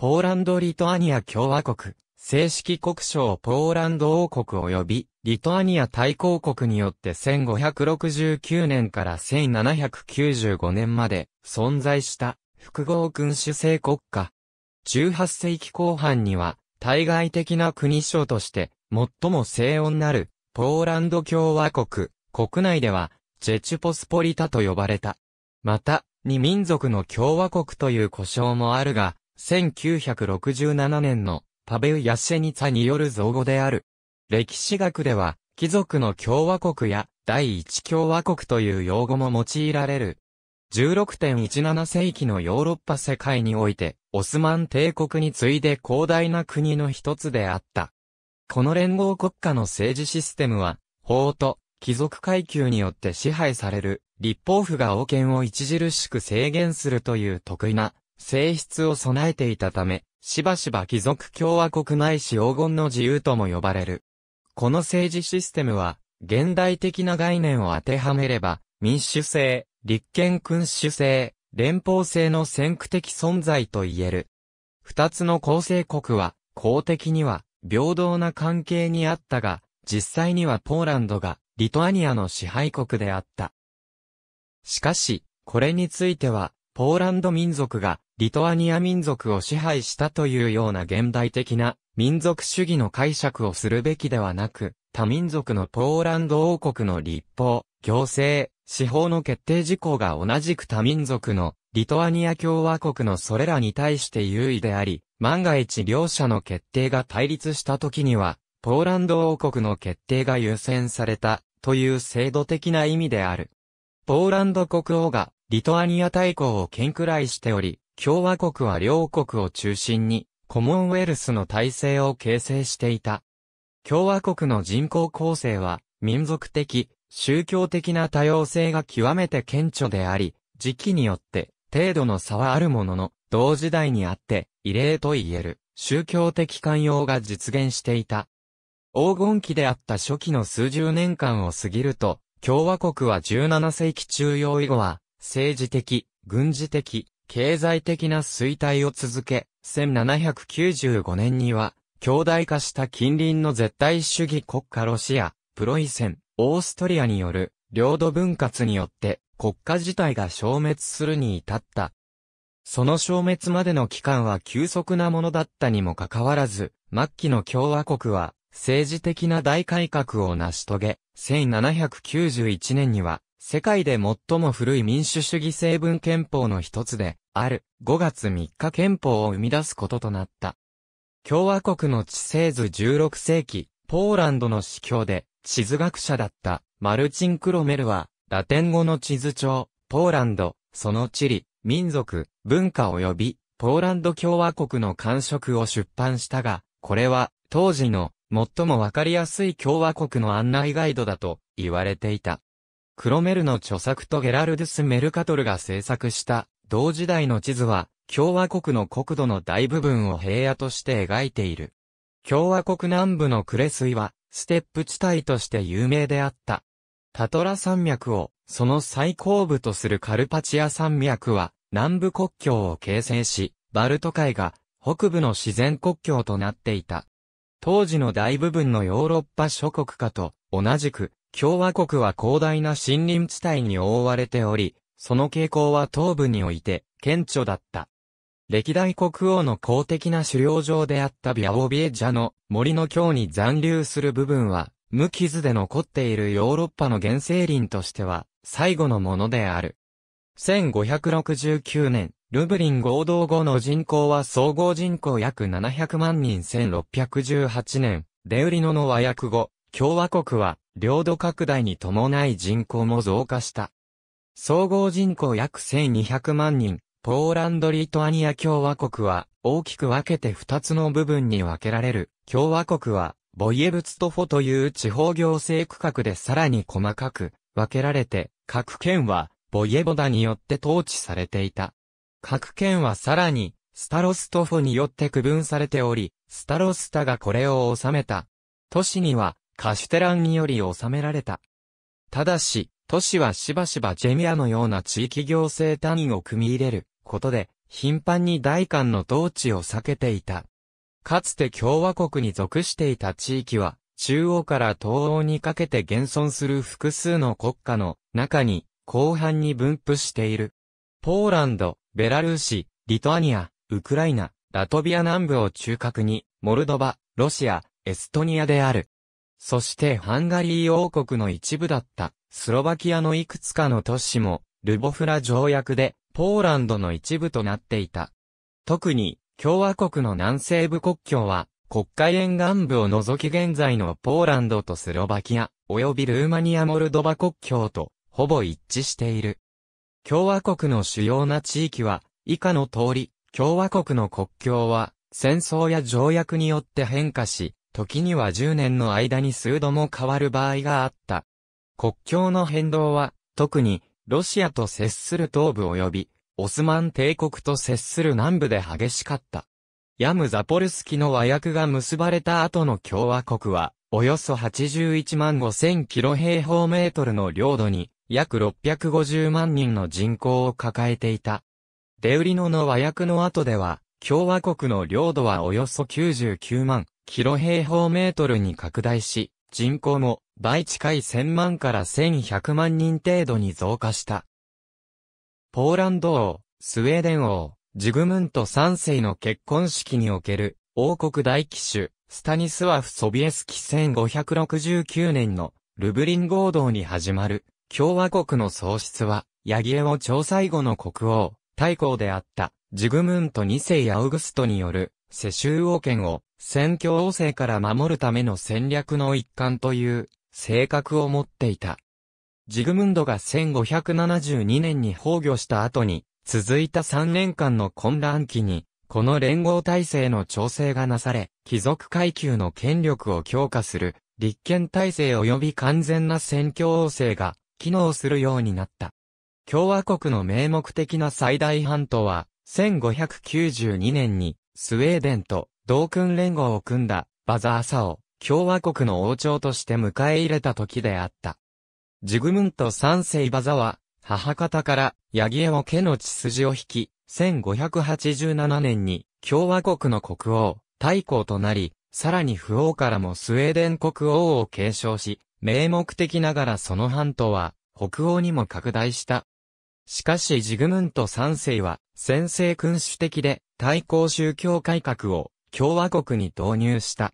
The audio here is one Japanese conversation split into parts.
ポーランド・リトアニア共和国、正式国称ポーランド王国及び、リトアニア大公国によって1569年から1795年まで存在した複合君主制国家。18世紀後半には、対外的な国省として、最も西温なる、ポーランド共和国、国内では、ジェチュポスポリタと呼ばれた。また、二民族の共和国という呼称もあるが、1967年のパベウ・ヤシェニツァによる造語である。歴史学では、貴族の共和国や第一共和国という用語も用いられる。16.17世紀のヨーロッパ世界において、オスマン帝国に次いで広大な国の一つであった。この連合国家の政治システムは、法と貴族階級によって支配される、立法府が王権を著しく制限するという得意な性質を備えていたため、しばしば貴族共和国ないし黄金の自由とも呼ばれる。この政治システムは、現代的な概念を当てはめれば、民主制、立憲君主制、連邦制の先駆的存在と言える。二つの構成国は、公的には、平等な関係にあったが、実際にはポーランドが、リトアニアの支配国であった。しかし、これについては、ポーランド民族が、リトアニア民族を支配したというような現代的な民族主義の解釈をするべきではなく、多民族のポーランド王国の立法、行政、司法の決定事項が同じく多民族のリトアニア共和国のそれらに対して優位であり、万が一両者の決定が対立した時には、ポーランド王国の決定が優先された、という制度的な意味である。ポーランド国王がリトアニア大公を見くらいしており、共和国は両国を中心に、コモンウェルスの体制を形成していた。共和国の人口構成は、民族的、宗教的な多様性が極めて顕著であり、時期によって程度の差はあるものの、同時代にあって異例と言える宗教的寛容が実現していた。黄金期であった初期の数十年間を過ぎると、共和国は17世紀中央以後は、政治的、軍事的、経済的な衰退を続け、1795年には、強大化した近隣の絶対主義国家ロシア、プロイセン、オーストリアによる領土分割によって国家自体が消滅するに至った。その消滅までの期間は急速なものだったにもかかわらず、末期の共和国は政治的な大改革を成し遂げ、1791年には世界で最も古い民主主義成分憲法の一つで、ある5月3日憲法を生み出すこととなった。共和国の地政図16世紀、ポーランドの司教で、地図学者だったマルチン・クロメルは、ラテン語の地図帳、ポーランド、その地理、民族、文化及び、ポーランド共和国の感触を出版したが、これは、当時の、最もわかりやすい共和国の案内ガイドだと、言われていた。クロメルの著作とゲラルデス・メルカトルが制作した同時代の地図は共和国の国土の大部分を平野として描いている。共和国南部のクレスイはステップ地帯として有名であった。タトラ山脈をその最高部とするカルパチア山脈は南部国境を形成し、バルト海が北部の自然国境となっていた。当時の大部分のヨーロッパ諸国かと同じく共和国は広大な森林地帯に覆われており、その傾向は東部において顕著だった。歴代国王の公的な狩猟場であったビアオビエジャの森の京に残留する部分は、無傷で残っているヨーロッパの原生林としては最後のものである。1569年、ルブリン合同後の人口は総合人口約700万人1618年、デウリノの和訳後、共和国は領土拡大に伴い人口も増加した。総合人口約1200万人、ポーランド・リトアニア共和国は大きく分けて2つの部分に分けられる。共和国はボイエブツトフォという地方行政区画でさらに細かく分けられて、各県はボイエボダによって統治されていた。各県はさらにスタロストフォによって区分されており、スタロスタがこれを治めた。都市にはカシュテランにより収められた。ただし、都市はしばしばジェミアのような地域行政単位を組み入れることで、頻繁に大韓の統治を避けていた。かつて共和国に属していた地域は、中央から東欧にかけて現存する複数の国家の中に、広範に分布している。ポーランド、ベラルーシ、リトアニア、ウクライナ、ラトビア南部を中核に、モルドバ、ロシア、エストニアである。そしてハンガリー王国の一部だった、スロバキアのいくつかの都市も、ルボフラ条約で、ポーランドの一部となっていた。特に、共和国の南西部国境は、国会沿岸部を除き現在のポーランドとスロバキア、及びルーマニアモルドバ国境と、ほぼ一致している。共和国の主要な地域は、以下の通り、共和国の国境は、戦争や条約によって変化し、時には10年の間に数度も変わる場合があった。国境の変動は、特に、ロシアと接する東部及び、オスマン帝国と接する南部で激しかった。ヤムザポルスキの和訳が結ばれた後の共和国は、およそ81万5千キロ平方メートルの領土に、約650万人の人口を抱えていた。デウリノの和訳の後では、共和国の領土はおよそ99万キロ平方メートルに拡大し、人口も倍近い1000万から1100万人程度に増加した。ポーランド王、スウェーデン王、ジグムント三世の結婚式における王国大騎手、スタニスワフ・ソビエスキ1569年のルブリン合同に始まる共和国の喪失は、ヤギエオ朝最後の国王、大公であった、ジグムント二世やオグストによる、世襲王権を選挙王政から守るための戦略の一環という性格を持っていた。ジグムンドが1572年に崩御した後に続いた3年間の混乱期にこの連合体制の調整がなされ、貴族階級の権力を強化する、立憲体制及び完全な選挙王政が、機能するようになった。共和国の名目的な最大半島は、1592年に、スウェーデンと同訓連合を組んだバザーサを共和国の王朝として迎え入れた時であった。ジグムント三世バザは、母方からヤギエオ家の血筋を引き、1587年に共和国の国王、大公となり、さらに不王からもスウェーデン国王を継承し、名目的ながらその半島は北欧にも拡大した。しかしジグムント三世は先制君主的で対抗宗教改革を共和国に導入した。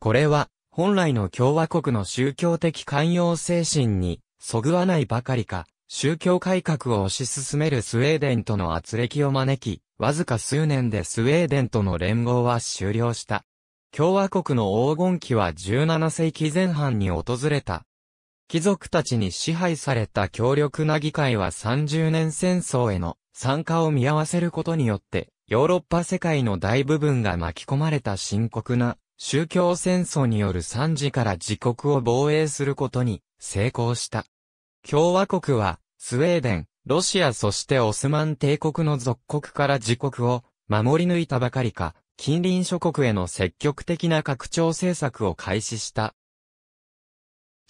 これは、本来の共和国の宗教的寛容精神に、そぐわないばかりか、宗教改革を推し進めるスウェーデンとの圧力を招き、わずか数年でスウェーデンとの連合は終了した。共和国の黄金期は17世紀前半に訪れた。貴族たちに支配された強力な議会は30年戦争への参加を見合わせることによって、ヨーロッパ世界の大部分が巻き込まれた深刻な宗教戦争による惨事から自国を防衛することに成功した。共和国はスウェーデン、ロシアそしてオスマン帝国の属国から自国を守り抜いたばかりか、近隣諸国への積極的な拡張政策を開始した。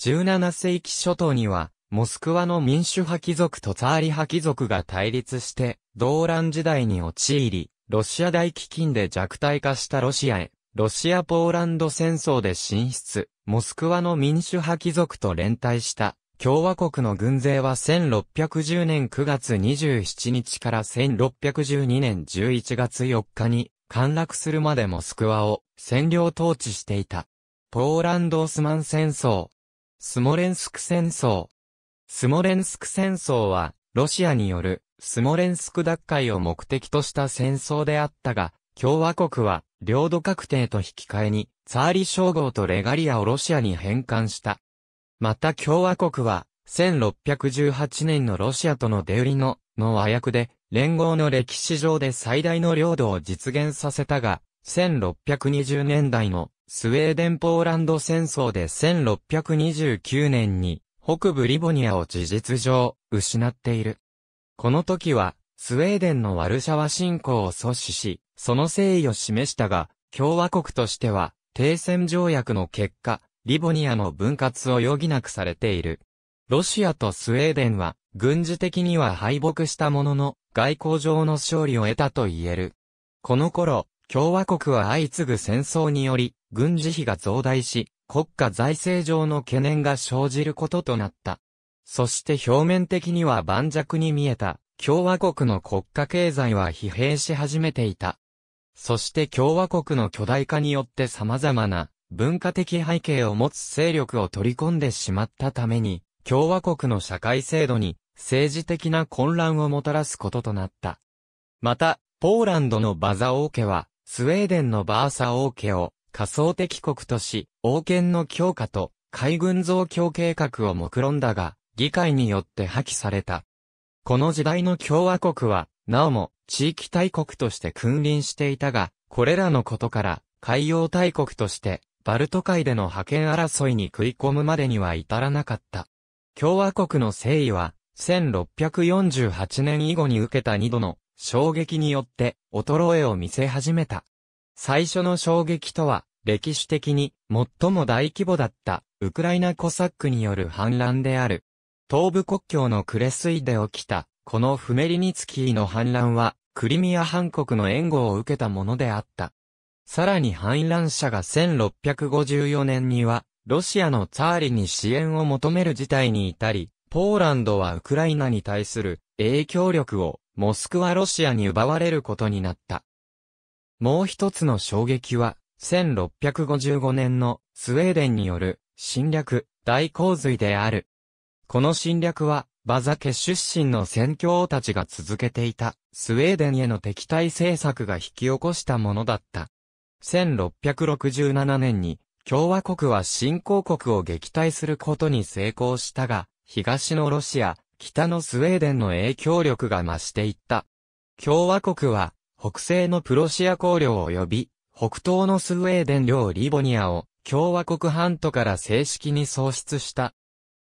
17世紀初頭には、モスクワの民主派貴族とツァーリ派貴族が対立して、動乱時代に陥り、ロシア大飢饉で弱体化したロシアへ、ロシア・ポーランド戦争で進出、モスクワの民主派貴族と連帯した共和国の軍勢は1610年9月27日から1612年11月4日に陥落するまでモスクワを占領統治していた。ポーランド・オスマン戦争、スモレンスク戦争。スモレンスク戦争はロシアによるスモレンスク奪回を目的とした戦争であったが、共和国は領土確定と引き換えに、ツァーリ称号とレガリアをロシアに返還した。また共和国は、1618年のロシアとの出売りの、の和訳で、連合の歴史上で最大の領土を実現させたが、1620年代のスウェーデン・ポーランド戦争で1629年に北部リボニアを事実上、失っている。この時は、スウェーデンのワルシャワ侵攻を阻止し、その誠意を示したが、共和国としては、停戦条約の結果、リボニアの分割を余儀なくされている。ロシアとスウェーデンは、軍事的には敗北したものの、外交上の勝利を得たと言える。この頃、共和国は相次ぐ戦争により、軍事費が増大し、国家財政上の懸念が生じることとなった。そして表面的には盤石に見えた共和国の国家経済は疲弊し始めていた。そして共和国の巨大化によって様々な文化的背景を持つ勢力を取り込んでしまったために、共和国の社会制度に政治的な混乱をもたらすこととなった。また、ポーランドのバザ王家は、スウェーデンのバーサ王家を仮想敵国とし、王権の強化と海軍増強計画を目論んだが、議会によって破棄された。この時代の共和国は、なおも地域大国として君臨していたが、これらのことから、海洋大国として、バルト海での覇権争いに食い込むまでには至らなかった。共和国の誠意は、1648年以後に受けた二度の衝撃によって衰えを見せ始めた。最初の衝撃とは、歴史的に最も大規模だったウクライナコサックによる反乱である。東部国境のクレスイで起きた、このフメリニツキーの反乱は、クリミア半国の援護を受けたものであった。さらに反乱者が1654年には、ロシアのツァーリに支援を求める事態に至り、ポーランドはウクライナに対する影響力をモスクワロシアに奪われることになった。もう一つの衝撃は、1655年のスウェーデンによる侵略、大洪水である。この侵略は、バザ家出身の宣教王たちが続けていた、スウェーデンへの敵対政策が引き起こしたものだった。1667年に、共和国は新興国を撃退することに成功したが、東のロシア、北のスウェーデンの影響力が増していった。共和国は、北西のプロシア公領及び、北東のスウェーデン領リボニアを共和国半島から正式に創出した。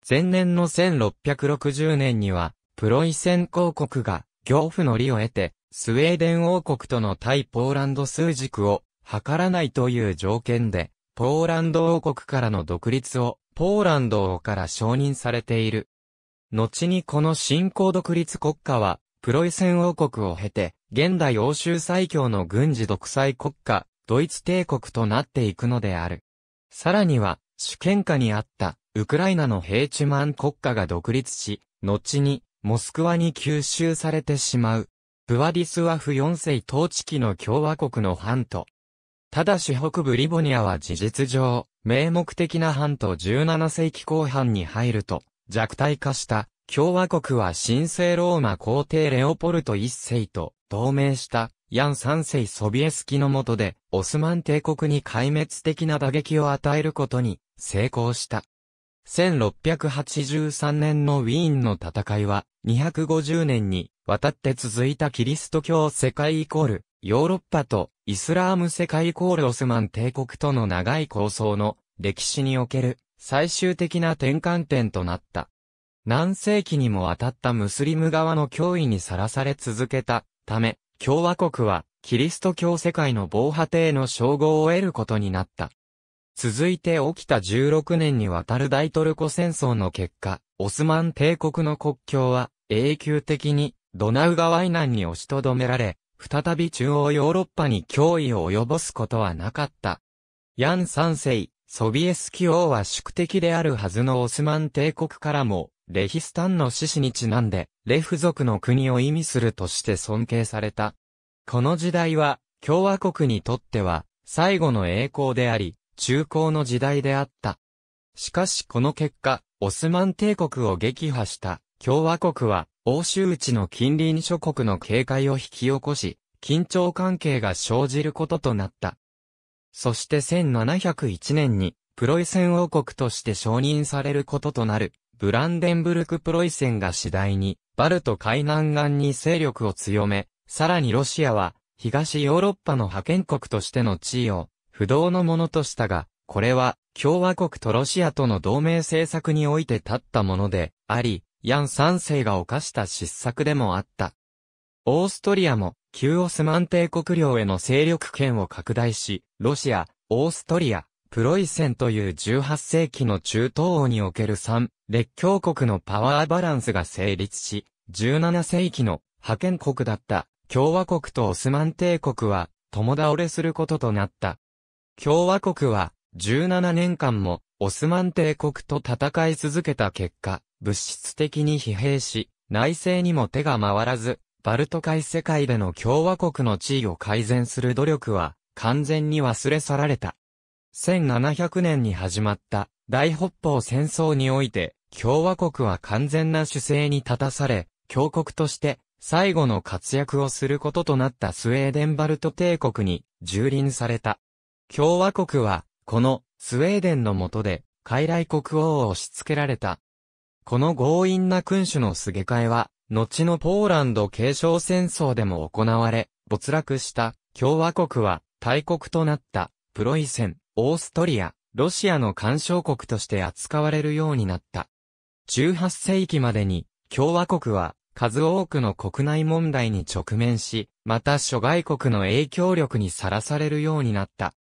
前年の1660年には、プロイセン公国が、行府の利を得て、スウェーデン王国との対ポーランド数軸を、図らないという条件で、ポーランド王国からの独立を、ポーランド王から承認されている。後にこの新興独立国家は、プロイセン王国を経て、現代欧州最強の軍事独裁国家、ドイツ帝国となっていくのである。さらには、主権下にあった、ウクライナのヘイチュマン国家が独立し、後に、モスクワに吸収されてしまう。ブワディスワフ4世統治期の共和国の半島。ただし北部リボニアは事実上、名目的な半島17世紀後半に入ると、弱体化した共和国は神聖ローマ皇帝レオポルト一世と同盟したヤン三世ソビエスキの下でオスマン帝国に壊滅的な打撃を与えることに成功した。1683年のウィーンの戦いは250年にわたって続いたキリスト教世界イコールヨーロッパとイスラーム世界イコールオスマン帝国との長い構想の歴史における最終的な転換点となった。何世紀にもわたったムスリム側の脅威にさらされ続けたため、共和国はキリスト教世界の防波堤の称号を得ることになった。続いて起きた16年にわたる大トルコ戦争の結果、オスマン帝国の国境は永久的にドナウ川以南に押しとどめられ、再び中央ヨーロッパに脅威を及ぼすことはなかった。ヤン三世、ソビエスキ王は宿敵であるはずのオスマン帝国からもレヒスタンの獅子にちなんで、レフ族の国を意味するとして尊敬された。この時代は、共和国にとっては、最後の栄光であり、中高の時代であった。しかしこの結果、オスマン帝国を撃破した共和国は、欧州地の近隣諸国の警戒を引き起こし、緊張関係が生じることとなった。そして1701年に、プロイセン王国として承認されることとなる。ブランデンブルク・プロイセンが次第に、バルト海南岸に勢力を強め、さらにロシアは、東ヨーロッパの派遣国としての地位を、不動のものとしたが、これは、共和国とロシアとの同盟政策において立ったもので、あり、ヤン3世が犯した失策でもあった。オーストリアも、旧オスマン帝国領への勢力圏を拡大し、ロシア、オーストリア、プロイセンという18世紀の中東欧における3列強国のパワーバランスが成立し、17世紀の派遣国だった共和国とオスマン帝国は共倒れすることとなった。共和国は17年間もオスマン帝国と戦い続けた結果、物質的に疲弊し、内政にも手が回らず、バルト海世界での共和国の地位を改善する努力は完全に忘れ去られた。1700年に始まった大北方戦争において、共和国は完全な主勢に立たされ、強国として最後の活躍をすることとなったスウェーデンバルト帝国に蹂躙された。共和国は、このスウェーデンの下で、傀儡国王を押し付けられた。この強引な君主のすげ替えは、後のポーランド継承戦争でも行われ、没落した共和国は大国となったプロイセン。オーストリア、ロシアの干渉国として扱われるようになった。18世紀までに、共和国は、数多くの国内問題に直面し、また諸外国の影響力にさらされるようになった。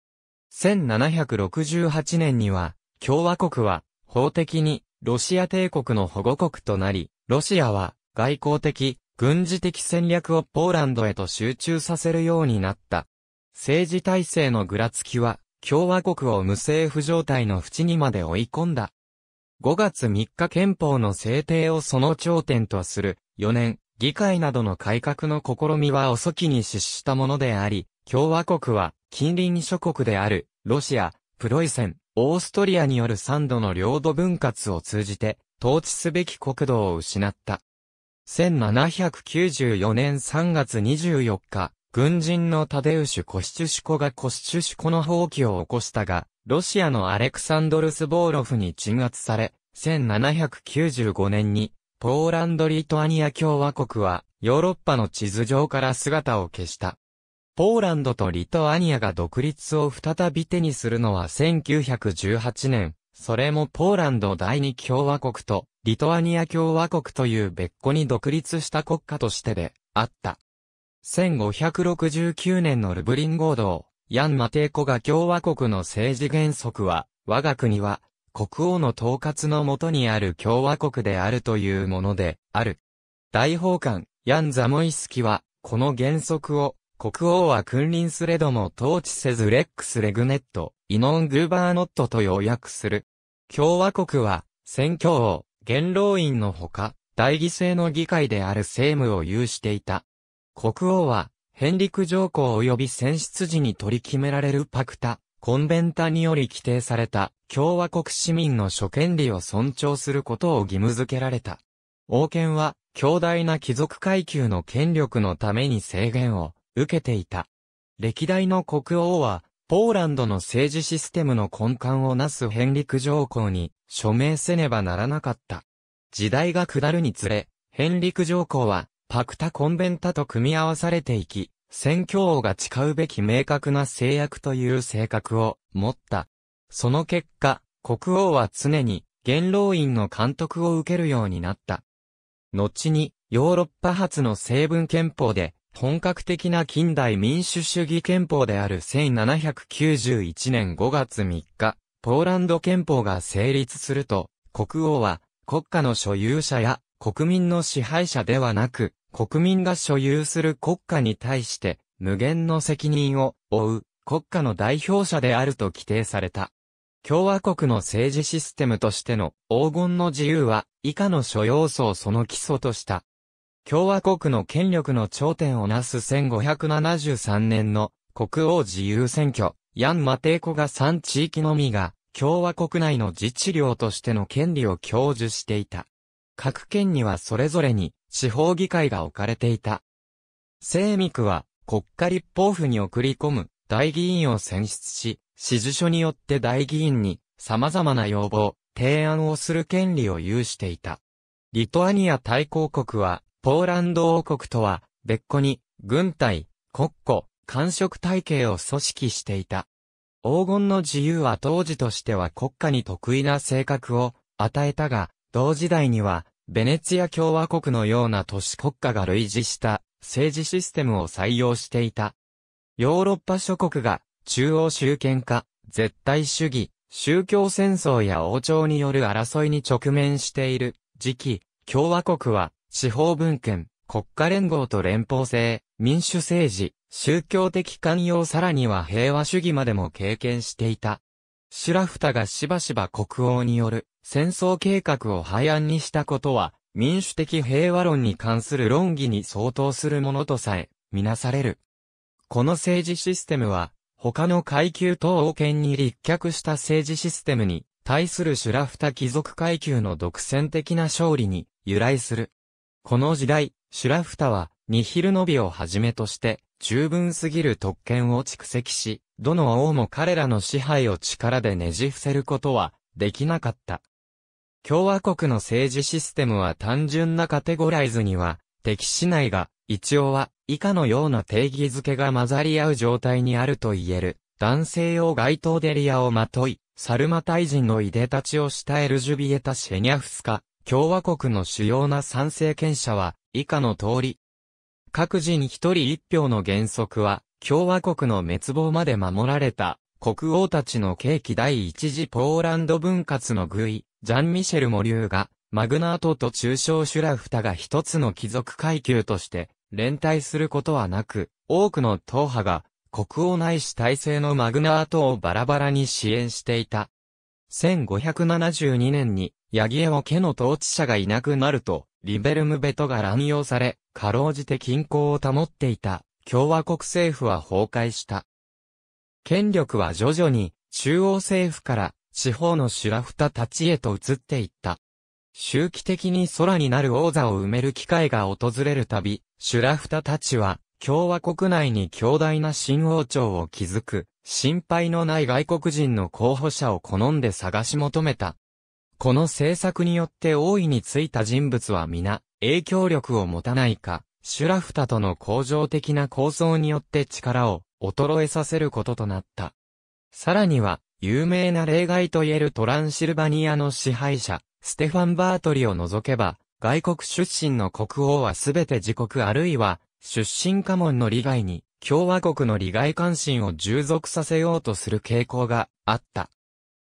1768年には、共和国は、法的に、ロシア帝国の保護国となり、ロシアは、外交的、軍事的戦略をポーランドへと集中させるようになった。政治体制のぐらつきは、共和国を無政府状態の淵にまで追い込んだ。5月3日憲法の制定をその頂点とする4年、議会などの改革の試みは遅きに失したものであり、共和国は近隣諸国であるロシア、プロイセン、オーストリアによる3度の領土分割を通じて統治すべき国土を失った。1794年3月24日、軍人のタデウシュ・コシチュシコがコシチュシコの放棄を起こしたが、ロシアのアレクサンドル・スボーロフに鎮圧され、1795年に、ポーランド・リトアニア共和国は、ヨーロッパの地図上から姿を消した。ポーランドとリトアニアが独立を再び手にするのは1918年、それもポーランド第二共和国とリトアニア共和国という別個に独立した国家としてであった。1569年のルブリン合同、ヤンマ帝コが共和国の政治原則は、我が国は、国王の統括のもとにある共和国であるというもので、ある。大法官、ヤン・ザモイスキは、この原則を、国王は君臨すれども統治せずレックス・レグネット、イノン・グーバーノットと要約する。共和国は、選挙王、元老院のほか、大義制の議会である政務を有していた。国王は、ヘンリク条項及び選出時に取り決められるパクタ、コンベンタにより規定された共和国市民の諸権利を尊重することを義務付けられた。王権は、強大な貴族階級の権力のために制限を受けていた。歴代の国王は、ポーランドの政治システムの根幹をなすヘンリク条項に署名せねばならなかった。時代が下るにつれ、ヘンリク条項はパクタコンベンタと組み合わされていき、宣教王が誓うべき明確な制約という性格を持った。その結果、国王は常に元老院の監督を受けるようになった。後に、ヨーロッパ発の成文憲法で、本格的な近代民主主義憲法である1791年5月3日、ポーランド憲法が成立すると、国王は国家の所有者や国民の支配者ではなく、国民が所有する国家に対して、無限の責任を負う国家の代表者であると規定された。共和国の政治システムとしての黄金の自由は以下の諸要素をその基礎とした。共和国の権力の頂点をなす1573年の国王自由選挙、ヤンマテイコが3地域のみが共和国内の自治領としての権利を享受していた。各県にはそれぞれに地方議会が置かれていた。聖三は国家立法府に送り込む大議員を選出し、指示書によって大議員に様々な要望、提案をする権利を有していた。リトアニア大公国は、ポーランド王国とは別個に軍隊、国庫、官職体系を組織していた。黄金の自由は当時としては国家に得意な性格を与えたが、同時代には、ベネツィア共和国のような都市国家が類似した政治システムを採用していた。ヨーロッパ諸国が中央集権化、絶対主義、宗教戦争や王朝による争いに直面している時期、共和国は地方分権、国家連合と連邦制、民主政治、宗教的寛容さらには平和主義までも経験していた。シュラフタがしばしば国王による戦争計画を廃案にしたことは、民主的平和論に関する論議に相当するものとさえ、みなされる。この政治システムは、他の階級等王権に立脚した政治システムに、対するシュラフタ貴族階級の独占的な勝利に由来する。この時代、シュラフタは、ニヒルノビをはじめとして、十分すぎる特権を蓄積し、どの王も彼らの支配を力でねじ伏せることはできなかった。共和国の政治システムは単純なカテゴライズには適しないが、一応は以下のような定義づけが混ざり合う状態にあると言える。男性用街頭デリアをまとい、サルマ大人のいでたちをしたエルジュビエタ・シェニャフスカ、共和国の主要な参政権者は、以下の通り。各人一人一票の原則は、共和国の滅亡まで守られた、国王たちの景気第一次ポーランド分割の具意、ジャン・ミシェル・モリューが、マグナートと中小シュラフタが一つの貴族階級として、連帯することはなく、多くの党派が、国王ないし体制のマグナートをバラバラに支援していた。1572年に、ヤギエオ家の統治者がいなくなると、リベルムベトが乱用され、かろうじて均衡を保っていた。共和国政府は崩壊した。権力は徐々に中央政府から地方のシュラフタたちへと移っていった。周期的に空になる王座を埋める機会が訪れるたび、シュラフタたちは共和国内に強大な新王朝を築く、心配のない外国人の候補者を好んで探し求めた。この政策によって大いについた人物は皆、影響力を持たないか、シュラフタとの恒常的な構想によって力を衰えさせることとなった。さらには、有名な例外といえるトランシルバニアの支配者、ステファン・バートリを除けば、外国出身の国王はすべて自国あるいは、出身家門の利害に、共和国の利害関心を従属させようとする傾向があった。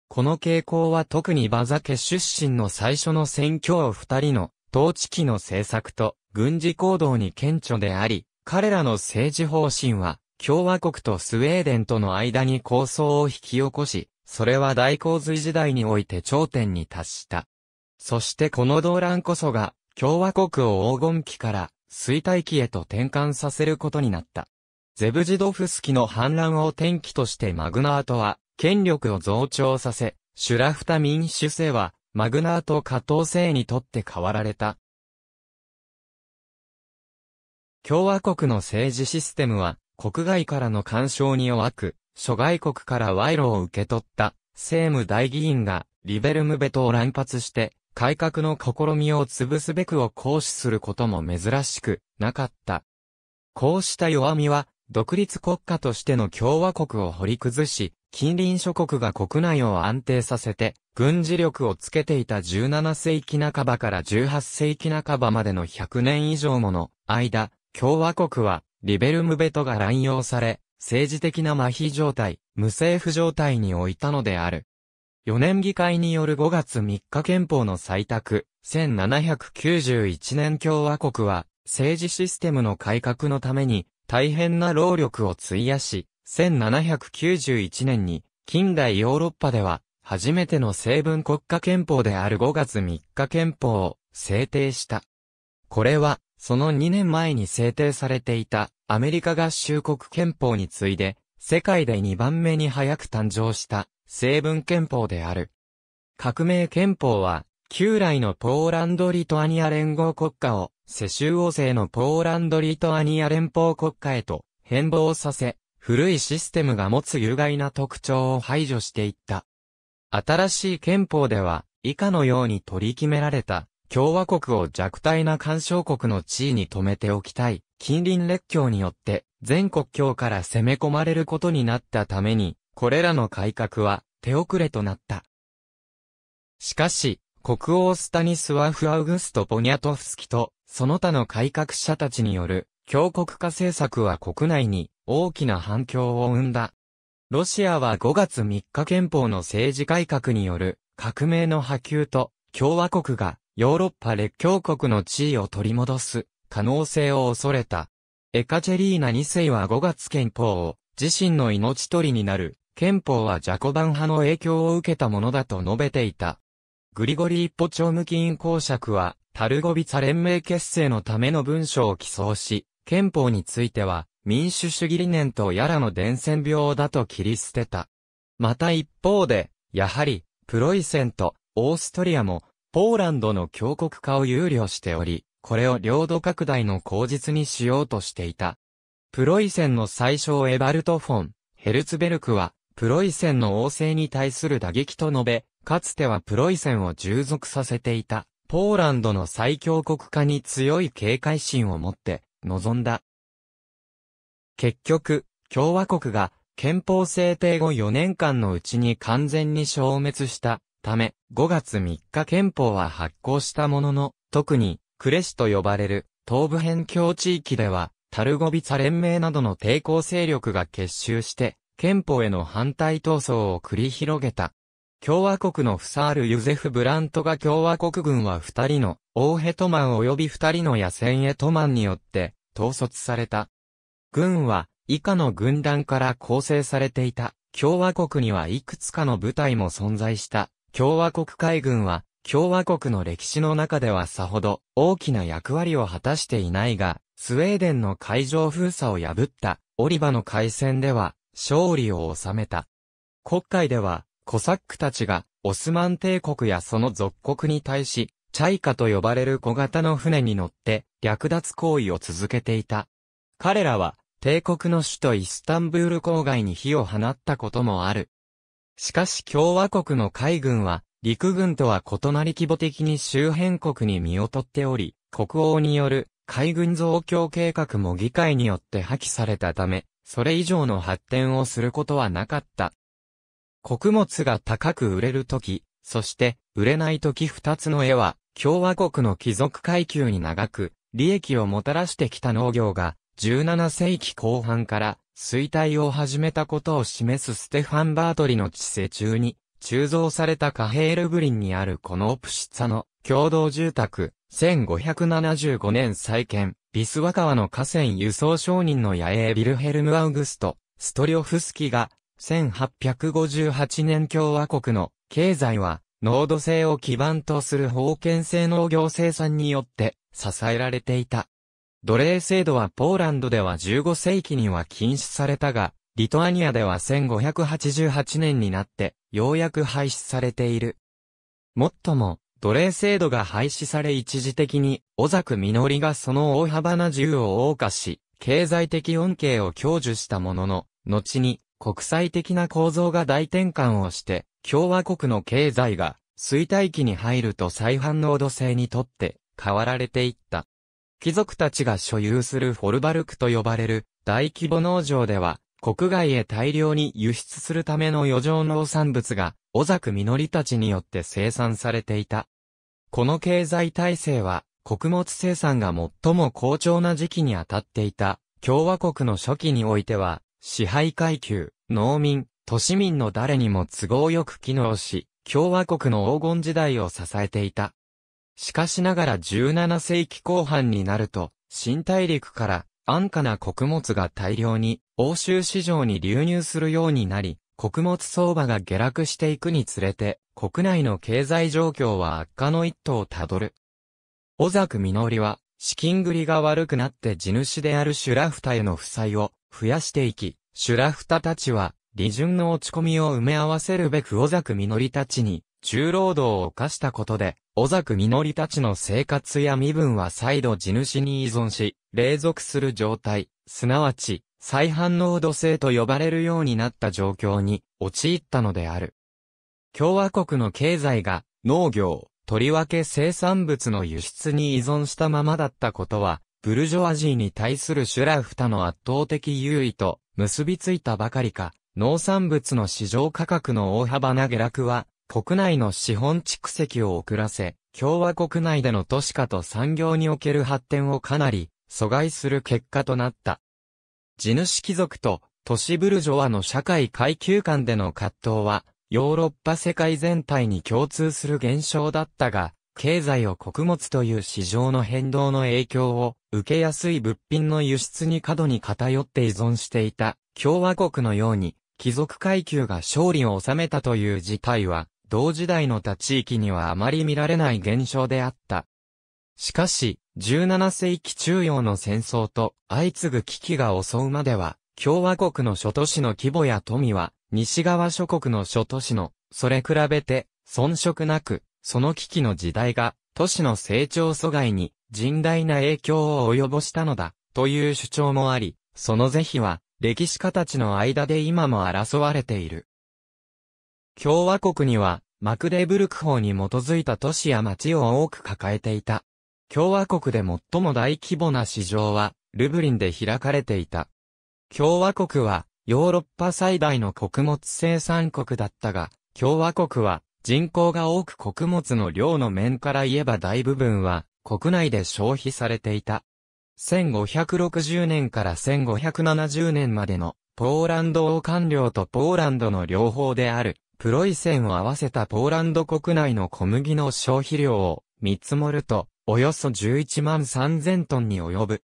この傾向は特にバザ家出身の最初の選挙を二人の統治期の政策と軍事行動に顕著であり、彼らの政治方針は、共和国とスウェーデンとの間に抗争を引き起こし、それは大洪水時代において頂点に達した。そしてこの動乱こそが、共和国を黄金期から衰退期へと転換させることになった。ゼブジドフスキの反乱を転機としてマグナートは、権力を増長させ、シュラフタ民主制は、マグナート加藤制にとって変わられた。共和国の政治システムは、国外からの干渉に弱く、諸外国から賄賂を受け取った政務大議員がリベルムベトを乱発して、改革の試みを潰すべくを行使することも珍しくなかった。こうした弱みは、独立国家としての共和国を掘り崩し、近隣諸国が国内を安定させて、軍事力をつけていた17世紀半ばから18世紀半ばまでの100年以上もの間、共和国は、リベルムベトが乱用され、政治的な麻痺状態、無政府状態に置いたのである。4年議会による5月3日憲法の採択、1791年共和国は、政治システムの改革のために、大変な労力を費やし、1791年に、近代ヨーロッパでは、初めての成文国家憲法である5月3日憲法を制定した。これは、その2年前に制定されていたアメリカ合衆国憲法に次いで、世界で2番目に早く誕生した成分憲法である。革命憲法は、旧来のポーランド・リトアニア連合国家を、世襲王政のポーランド・リトアニア連邦国家へと変貌させ、古いシステムが持つ有害な特徴を排除していった。新しい憲法では、以下のように取り決められた共和国を弱体な干渉国の地位に止めておきたい。近隣列強によって、全国境から攻め込まれることになったために、これらの改革は手遅れとなった。しかし、国王スタニスワフ・アウグスト・ポニャトフスキと、その他の改革者たちによる、強国化政策は国内に大きな反響を生んだ。ロシアは5月3日憲法の政治改革による革命の波及と、共和国がヨーロッパ列強国の地位を取り戻す可能性を恐れた。エカチェリーナ2世は5月憲法を自身の命取りになる憲法はジャコバン派の影響を受けたものだと述べていた。グリゴリー・ポチョムキン公爵はタルゴビツァ連盟結成のための文書を起草し、憲法については民主主義理念とやらの伝染病だと切り捨てた。また一方で、やはり、プロイセンとオーストリアもポーランドの強国化を憂慮しており、これを領土拡大の口実にしようとしていた。プロイセンの最小エバルト・フォン、ヘルツベルクは、プロイセンの王政に対する打撃と述べ、かつてはプロイセンを従属させていた、ポーランドの最強国化に強い警戒心を持って、望んだ。結局、共和国が憲法制定後4年間のうちに完全に消滅したため、5月3日憲法は発行したものの、特に、クレシと呼ばれる、東部辺境地域では、タルゴビツァ連盟などの抵抗勢力が結集して、憲法への反対闘争を繰り広げた。共和国のフサール・ユゼフ・ブラントが共和国軍は二人の、オーヘトマン及び二人の野戦エトマンによって、統率された。軍は、以下の軍団から構成されていた。共和国にはいくつかの部隊も存在した。共和国海軍は、共和国の歴史の中ではさほど大きな役割を果たしていないが、スウェーデンの海上封鎖を破ったオリバの海戦では勝利を収めた。国会ではコサックたちがオスマン帝国やその属国に対し、チャイカと呼ばれる小型の船に乗って略奪行為を続けていた。彼らは帝国の首都イスタンブール郊外に火を放ったこともある。しかし共和国の海軍は、陸軍とは異なり規模的に周辺国に身を取っており、国王による海軍増強計画も議会によって破棄されたため、それ以上の発展をすることはなかった。穀物が高く売れるとき、そして売れないとき二つの絵は、共和国の貴族階級に長く、利益をもたらしてきた農業が、17世紀後半から衰退を始めたことを示すステファン・バートリの治世中に、鋳造されたカヘールブリンにあるこのオプシツァの共同住宅、1575年再建、ビスワ川の河川輸送商人の野営ビルヘルム・アウグスト、ストリョフスキが、1858年共和国の経済は、濃度性を基盤とする封建性農業生産によって支えられていた。奴隷制度はポーランドでは15世紀には禁止されたが、リトアニアでは1588年になって、ようやく廃止されている。もっとも、奴隷制度が廃止され一時的に、小作実がその大幅な自由を謳歌し、経済的恩恵を享受したものの、後に、国際的な構造が大転換をして、共和国の経済が衰退期に入ると再反応度制にとって変わられていった。貴族たちが所有するフォルバルクと呼ばれる大規模農場では、国外へ大量に輸出するための余剰農産物が、小作実たちによって生産されていた。この経済体制は、穀物生産が最も好調な時期に当たっていた、共和国の初期においては、支配階級、農民、都市民の誰にも都合よく機能し、共和国の黄金時代を支えていた。しかしながら17世紀後半になると、新大陸から安価な穀物が大量に欧州市場に流入するようになり、穀物相場が下落していくにつれて、国内の経済状況は悪化の一途をたどる。小作実は、資金繰りが悪くなって地主であるシュラフタへの負債を増やしていき、シュラフタたちは、利潤の落ち込みを埋め合わせるべく小作実たちに、重労働を犯したことで、小作実たちの生活や身分は再度地主に依存し、隷属する状態、すなわち、再反応度性と呼ばれるようになった状況に陥ったのである。共和国の経済が農業、とりわけ生産物の輸出に依存したままだったことは、ブルジョアジーに対するシュラフタの圧倒的優位と結びついたばかりか、農産物の市場価格の大幅な下落は、国内の資本蓄積を遅らせ、共和国内での都市化と産業における発展をかなり阻害する結果となった。地主貴族と都市ブルジョワの社会階級間での葛藤は、ヨーロッパ世界全体に共通する現象だったが、経済を穀物という市場の変動の影響を受けやすい物品の輸出に過度に偏って依存していた共和国のように貴族階級が勝利を収めたという事態は同時代の他地域にはあまり見られない現象であった。しかし、17世紀中央の戦争と相次ぐ危機が襲うまでは、共和国の諸都市の規模や富は、西側諸国の諸都市の、それ比べて、遜色なく、その危機の時代が、都市の成長阻害に、甚大な影響を及ぼしたのだ、という主張もあり、その是非は、歴史家たちの間で今も争われている。共和国には、マクデブルク法に基づいた都市や町を多く抱えていた。共和国で最も大規模な市場は、ルブリンで開かれていた。共和国は、ヨーロッパ最大の穀物生産国だったが、共和国は、人口が多く穀物の量の面から言えば大部分は、国内で消費されていた。1560年から1570年までの、ポーランド王官領とポーランドの両方である、プロイセンを合わせたポーランド国内の小麦の消費量を見積もると、およそ11万3000トンに及ぶ。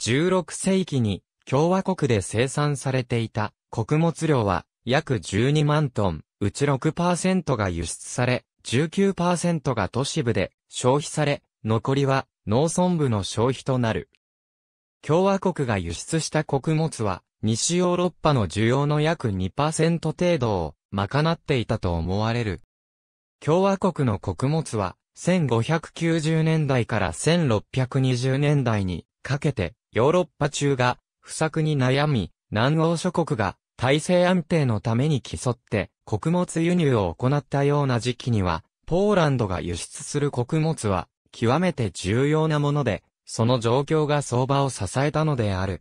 16世紀に共和国で生産されていた穀物量は約12万トン、うち6%が輸出され、19%が都市部で消費され、残りは農村部の消費となる。共和国が輸出した穀物は、西ヨーロッパの需要の約2%程度を賄っていたと思われる。共和国の穀物は、1590年代から1620年代にかけて、ヨーロッパ中が不作に悩み、南欧諸国が体制安定のために競って穀物輸入を行ったような時期には、ポーランドが輸出する穀物は極めて重要なもので、その状況が相場を支えたのである。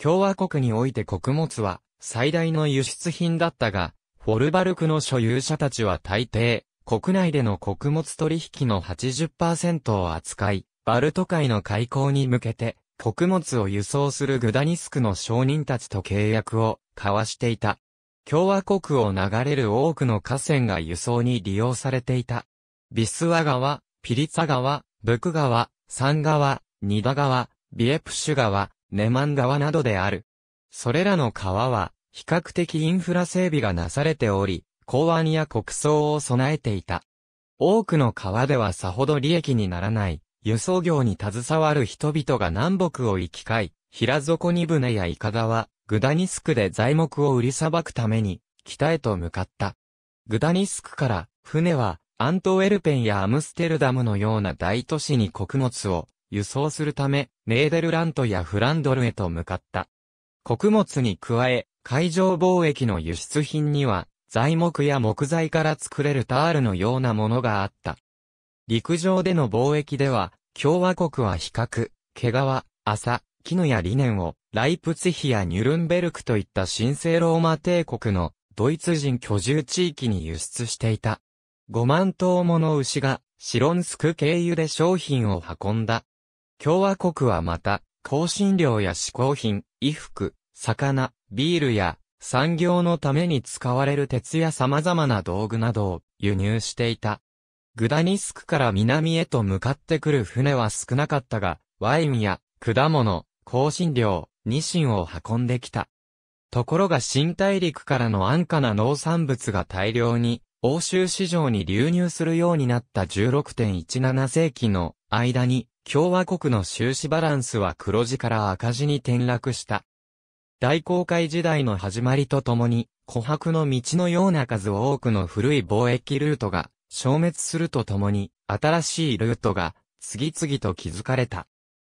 共和国において穀物は最大の輸出品だったが、フォルバルクの所有者たちは大抵、国内での穀物取引の80%を扱い、バルト海の開港に向けて、穀物を輸送するグダニスクの商人たちと契約を交わしていた。共和国を流れる多くの河川が輸送に利用されていた。ビスワ川、ピリツァ川、ブク川、サン川、ニダ川、ビエプシュ川、ネマン川などである。それらの川は、比較的インフラ整備がなされており、港湾や国葬を備えていた。多くの川ではさほど利益にならない、輸送業に携わる人々が南北を行き交い、平底に船やイカダは、グダニスクで材木を売りさばくために、北へと向かった。グダニスクから、船は、アントウェルペンやアムステルダムのような大都市に穀物を輸送するため、ネーデルラントやフランドルへと向かった。穀物に加え、海上貿易の輸出品には、材木や木材から作れるタールのようなものがあった。陸上での貿易では、共和国は比較、毛皮、麻、絹やリネンを、ライプツヒやニュルンベルクといった神聖ローマ帝国のドイツ人居住地域に輸出していた。5万頭もの牛がシロンスク経由で商品を運んだ。共和国はまた、香辛料や嗜好品、衣服、魚、ビールや産業のために使われる鉄や様々な道具などを輸入していた。グダニスクから南へと向かってくる船は少なかったが、ワインや果物、香辛料、ニシンを運んできた。ところが新大陸からの安価な農産物が大量に欧州市場に流入するようになった16.17世紀の間に共和国の収支バランスは黒字から赤字に転落した。大航海時代の始まりとともに、琥珀の道のような数多くの古い貿易ルートが消滅するとともに、新しいルートが次々と築かれた。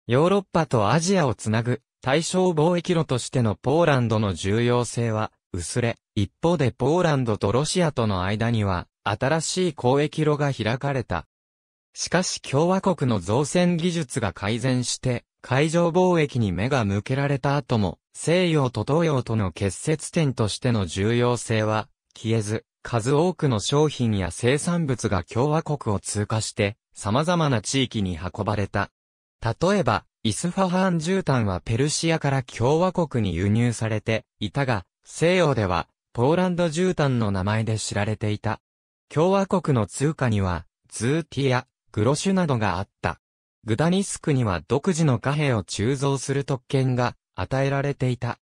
ヨーロッパとアジアをつなぐ対象貿易路としてのポーランドの重要性は薄れ、一方でポーランドとロシアとの間には新しい交易路が開かれた。しかし共和国の造船技術が改善して、海上貿易に目が向けられた後も、西洋と東洋との結節点としての重要性は、消えず、数多くの商品や生産物が共和国を通過して、様々な地域に運ばれた。例えば、イスファハン絨毯はペルシアから共和国に輸入されていたが、西洋では、ポーランド絨毯の名前で知られていた。共和国の通貨には、ズーティやグロシュなどがあった。グダニスクには独自の貨幣を鋳造する特権が与えられていた。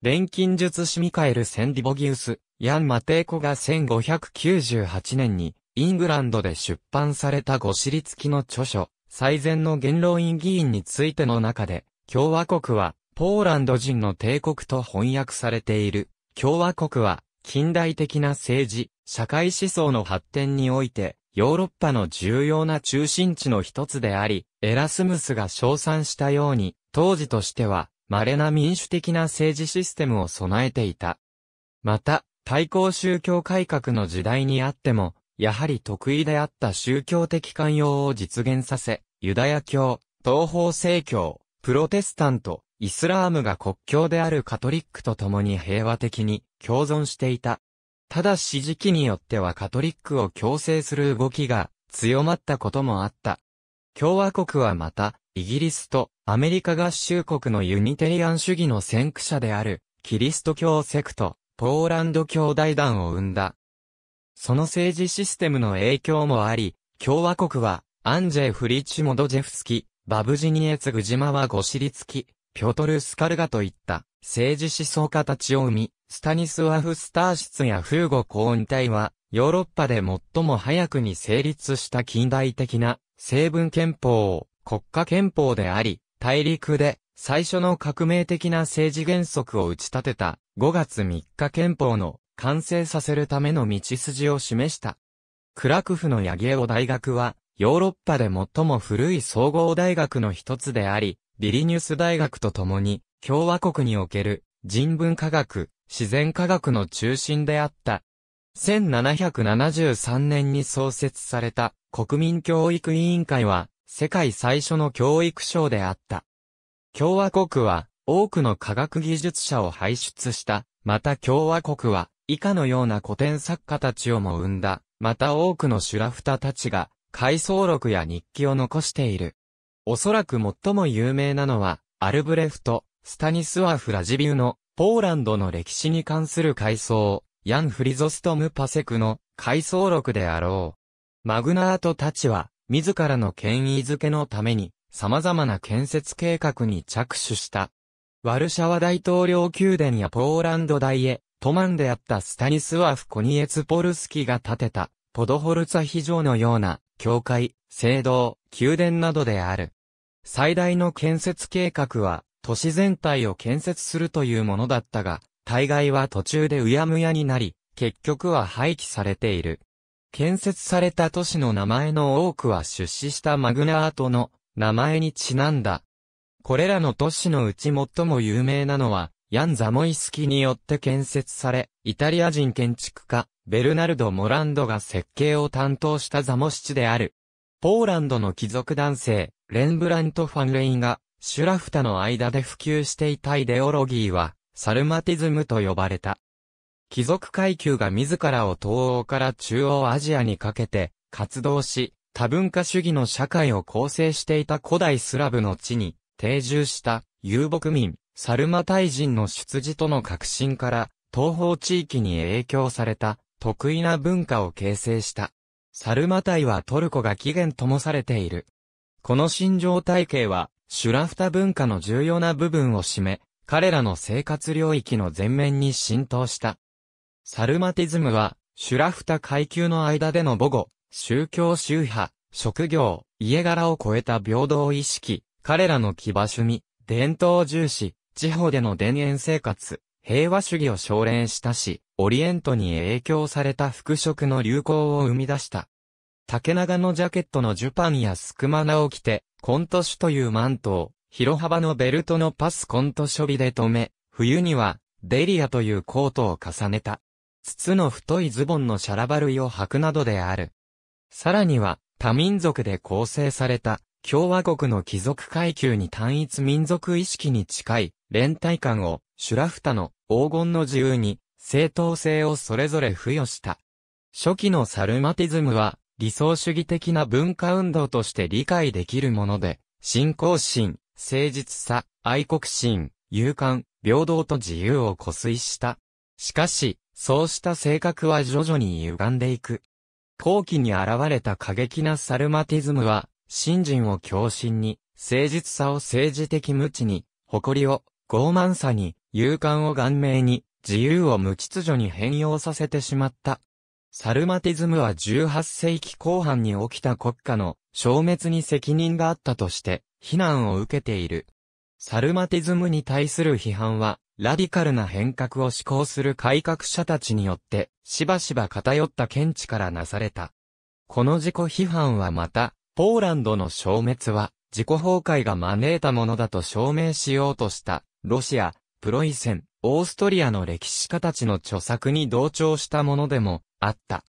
錬金術師ミカエル・センディボギウス、ヤン・マテイコが1598年にイングランドで出版されたご知り付きの著書、最善の元老院議員についての中で、共和国はポーランド人の帝国と翻訳されている。共和国は近代的な政治、社会思想の発展においてヨーロッパの重要な中心地の一つであり、エラスムスが称賛したように、当時としては、稀な民主的な政治システムを備えていた。また、対抗宗教改革の時代にあっても、やはり得意であった宗教的寛容を実現させ、ユダヤ教、東方正教、プロテスタント、イスラームが国教であるカトリックと共に平和的に共存していた。ただし時期によってはカトリックを強制する動きが強まったこともあった。共和国はまた、イギリスとアメリカ合衆国のユニテリアン主義の先駆者である、キリスト教セクト、ポーランド教大団を生んだ。その政治システムの影響もあり、共和国は、アンジェ・フリチモドジェフスキ、バブジニエツグジマワゴシリツキ、ピョトル・スカルガといった政治思想家たちを生み、スタニスワフスター室やフーゴコーン体は、ヨーロッパで最も早くに成立した近代的な、成文憲法、国家憲法であり、大陸で最初の革命的な政治原則を打ち立てた5月3日憲法の完成させるための道筋を示した。クラクフのヤゲオ大学はヨーロッパで最も古い総合大学の一つであり、ビリニュス大学と共に共和国における人文科学、自然科学の中心であった。1773年に創設された国民教育委員会は世界最初の教育省であった。共和国は多くの科学技術者を輩出した。また共和国は以下のような古典作家たちをも生んだ。また多くのシュラフタたちが回想録や日記を残している。おそらく最も有名なのはアルブレフト、スタニスワフ・ラジビューのポーランドの歴史に関する回想、ヤン・フリゾストム・パセクの回想録であろう。マグナートたちは、自らの権威づけのために、様々な建設計画に着手した。ワルシャワ大統領宮殿やポーランド大へ、トマンであったスタニスワフ・コニエツ・ポルスキが建てた、ポドホルツァ非常のような、教会、聖堂、宮殿などである。最大の建設計画は、都市全体を建設するというものだったが、大概は途中でうやむやになり、結局は廃棄されている。建設された都市の名前の多くは出資したマグナートの名前にちなんだ。これらの都市のうち最も有名なのは、ヤン・ザモイスキによって建設され、イタリア人建築家、ベルナルド・モランドが設計を担当したザモシチである。ポーランドの貴族男性、レンブラント・ファンレインがシュラフタの間で普及していたイデオロギーは、サルマティズムと呼ばれた。貴族階級が自らを東欧から中央アジアにかけて活動し、多文化主義の社会を構成していた古代スラブの地に定住した遊牧民、サルマタイ人の出自との革新から東方地域に影響された得意な文化を形成した。サルマタイはトルコが起源ともされている。この心情体系はシュラフタ文化の重要な部分を占め、彼らの生活領域の全面に浸透した。サルマティズムは、シュラフタ階級の間での母語、宗教宗派、職業、家柄を超えた平等意識、彼らの騎馬趣味、伝統重視、地方での田園生活、平和主義を奨励したし、オリエントに影響された服飾の流行を生み出した。竹長のジャケットのジュパンやスクマナを着て、コントシュというマントを、広幅のベルトのパスコントショビで留め、冬には、デリアというコートを重ねた。筒の太いズボンのシャラバルイを履くなどである。さらには、多民族で構成された、共和国の貴族階級に単一民族意識に近い、連帯感を、シュラフタの黄金の自由に、正当性をそれぞれ付与した。初期のサルマティズムは、理想主義的な文化運動として理解できるもので、信仰心、誠実さ、愛国心、勇敢、平等と自由を固遂した。しかし、そうした性格は徐々に歪んでいく。後期に現れた過激なサルマティズムは、信心を共心に、誠実さを政治的無知に、誇りを、傲慢さに、勇敢を顔面に、自由を無秩序に変容させてしまった。サルマティズムは18世紀後半に起きた国家の消滅に責任があったとして非難を受けている。サルマティズムに対する批判は、ラディカルな変革を志向する改革者たちによって、しばしば偏った見地からなされた。この自己批判はまた、ポーランドの消滅は、自己崩壊が招いたものだと証明しようとした、ロシア、プロイセン、オーストリアの歴史家たちの著作に同調したものでもあった。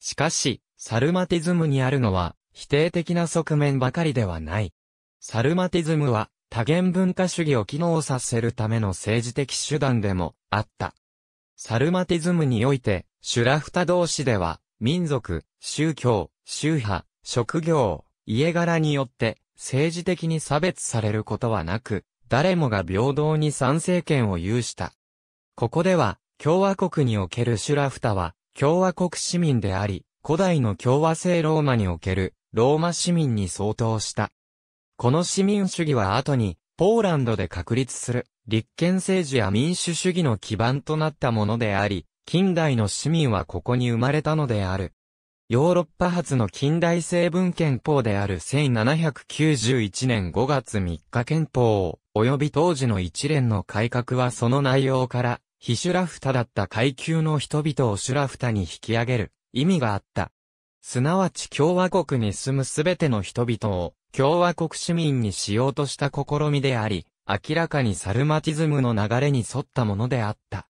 しかし、サルマティズムにあるのは、否定的な側面ばかりではない。サルマティズムは、多元文化主義を機能させるための政治的手段でもあった。サルマティズムにおいて、シュラフタ同士では、民族、宗教、宗派、職業、家柄によって政治的に差別されることはなく、誰もが平等に参政権を有した。ここでは、共和国におけるシュラフタは、共和国市民であり、古代の共和制ローマにおけるローマ市民に相当した。この市民主義は後にポーランドで確立する立憲政治や民主主義の基盤となったものであり、近代の市民はここに生まれたのである。ヨーロッパ発の近代成文憲法である1791年5月3日憲法及び当時の一連の改革はその内容からヒシュラフタだった階級の人々をシュラフタに引き上げる意味があった。すなわち共和国に住むすべての人々を共和国市民にしようとした試みであり、明らかにサルマティズムの流れに沿ったものであった。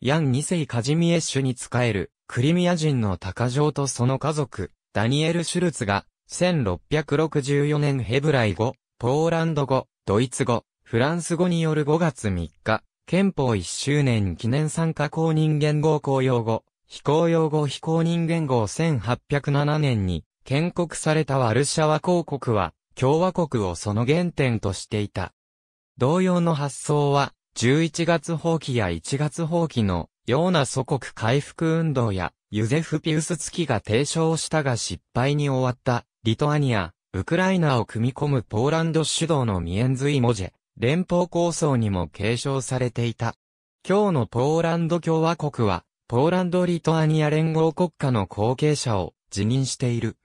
ヤン2世カジミエッシュに仕えるクリミア人の鷹城とその家族、ダニエル・シュルツが、1664年ヘブライ語、ポーランド語、ドイツ語、フランス語による5月3日、憲法一周年記念参加公認言語公用語、非公用語非公認言語1807年に建国されたワルシャワ公国は共和国をその原点としていた。同様の発想は11月放棄や1月放棄のような祖国回復運動やユゼフ・ピウス付きが提唱したが失敗に終わったリトアニア、ウクライナを組み込むポーランド主導のミエンズイ・モジェ、連邦構想にも継承されていた。今日のポーランド共和国は、ポーランド・リトアニア連合国家の後継者を辞任している。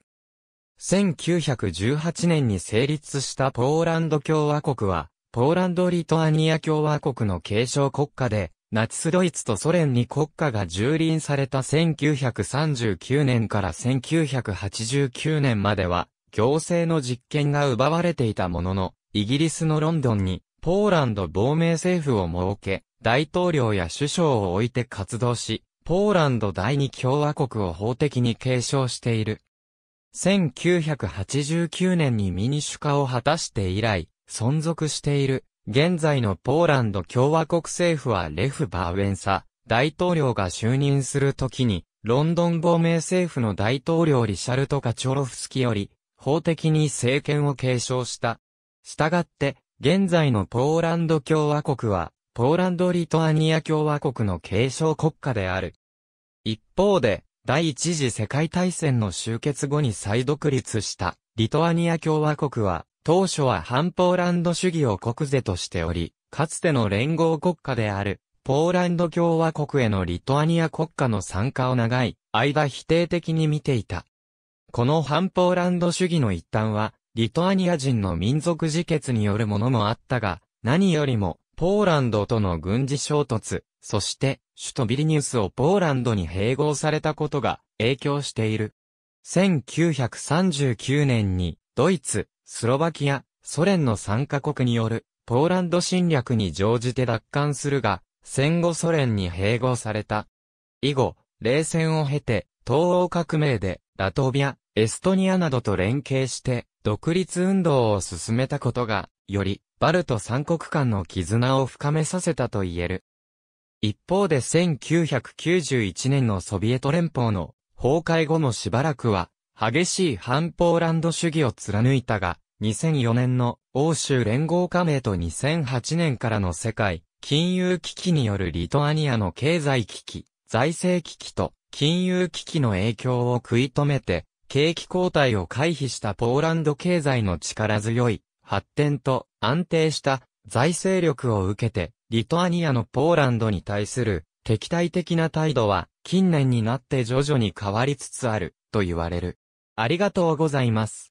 1918年に成立したポーランド共和国は、ポーランド・リトアニア共和国の継承国家で、ナチスドイツとソ連に国家が蹂躙された1939年から1989年までは、行政の実権が奪われていたものの、イギリスのロンドンに、ポーランド亡命政府を設け、大統領や首相を置いて活動し、ポーランド第二共和国を法的に継承している。1989年に民主化を果たして以来、存続している。現在のポーランド共和国政府はレフ・バーウェンサ、大統領が就任するときに、ロンドン亡命政府の大統領リシャルト・カチョロフスキより、法的に政権を継承した。したがって、現在のポーランド共和国は、ポーランド・リトアニア共和国の継承国家である。一方で、第一次世界大戦の終結後に再独立したリトアニア共和国は、当初は反ポーランド主義を国是としており、かつての連合国家である、ポーランド共和国へのリトアニア国家の参加を長い間否定的に見ていた。この反ポーランド主義の一端は、リトアニア人の民族自決によるものもあったが、何よりも、ポーランドとの軍事衝突、そして、首都ビリニウスをポーランドに併合されたことが影響している。1939年に、ドイツ、スロバキア、ソ連の3カ国による、ポーランド侵略に乗じて奪還するが、戦後ソ連に併合された。以後、冷戦を経て、東欧革命で、ラトビア、エストニアなどと連携して、独立運動を進めたことが、より、バルト三国間の絆を深めさせたと言える。一方で1991年のソビエト連邦の崩壊後もしばらくは、激しい反ポーランド主義を貫いたが、2004年の欧州連合加盟と2008年からの世界、金融危機によるリトアニアの経済危機、財政危機と金融危機の影響を食い止めて、景気後退を回避したポーランド経済の力強い発展と安定した財政力を受けて、リトアニアのポーランドに対する敵対的な態度は近年になって徐々に変わりつつあると言われる。ありがとうございます。